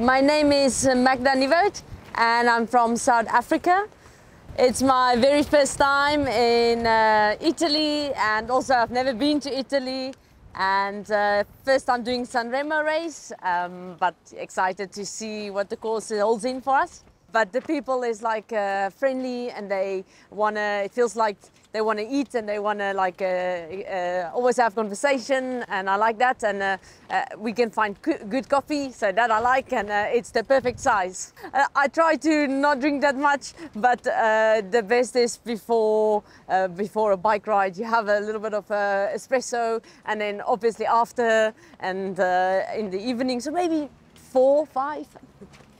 My name is uh, Magda Nivert and I'm from South Africa. It's my very first time in uh, Italy and also I've never been to Italy and uh, first time doing Sanremo race um, but excited to see what the course holds in for us but the people is like uh, friendly and they wanna. It feels like they wanna eat and they wanna like uh, uh always have conversation, and I like that. And uh, uh, we can find co good coffee, so that I like, and it's the perfect size. I try to not drink that much, but the best is before before a bike ride. You have a little bit of espresso, and then obviously after and in the evening. So maybe four, five.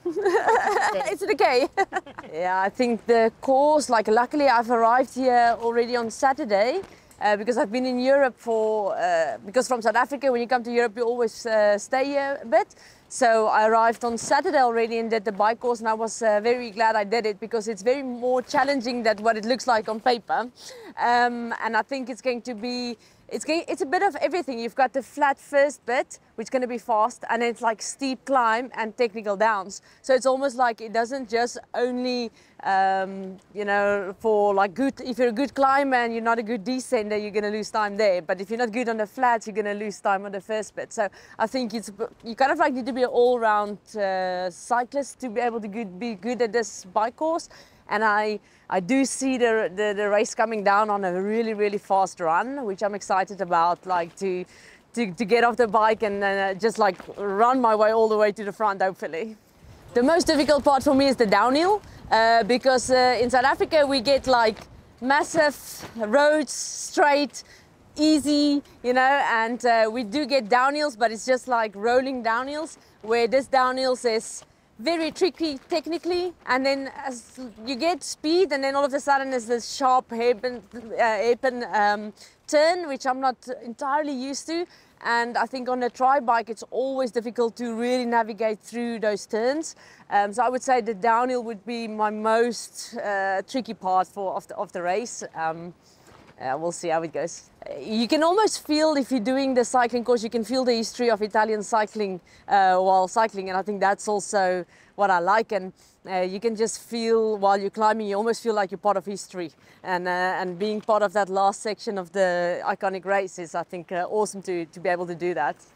Is it okay? yeah, I think the course, like luckily I've arrived here already on Saturday. Uh, because I've been in Europe for, uh, because from South Africa, when you come to Europe, you always uh, stay here a bit. So I arrived on Saturday already and did the bike course, and I was uh, very glad I did it because it's very more challenging than what it looks like on paper. Um, and I think it's going to be it's, it's a bit of everything. You've got the flat first bit, which is going to be fast, and it's like steep climb and technical downs. So it's almost like it doesn't just only, um, you know, for like good, if you're a good climber and you're not a good descender, you're going to lose time there. But if you're not good on the flat, you're going to lose time on the first bit. So I think it's, you kind of like need to be an all-round uh, cyclist to be able to good, be good at this bike course. And I, I do see the, the, the race coming down on a really, really fast run, which I'm excited about, like to, to, to get off the bike and uh, just like run my way all the way to the front, hopefully. The most difficult part for me is the downhill, uh, because uh, in South Africa we get like massive roads, straight, easy, you know, and uh, we do get downhills, but it's just like rolling downhills, where this downhill says very tricky technically and then as you get speed and then all of a sudden there's this sharp hairpin, uh, hairpin um, turn which I'm not entirely used to and I think on a tri bike it's always difficult to really navigate through those turns um, so I would say the downhill would be my most uh, tricky part for, of, the, of the race. Um, uh, we'll see how it goes. Uh, you can almost feel if you're doing the cycling course, you can feel the history of Italian cycling uh, while cycling. And I think that's also what I like. And uh, you can just feel while you're climbing, you almost feel like you're part of history. And, uh, and being part of that last section of the iconic race is, I think, uh, awesome to, to be able to do that.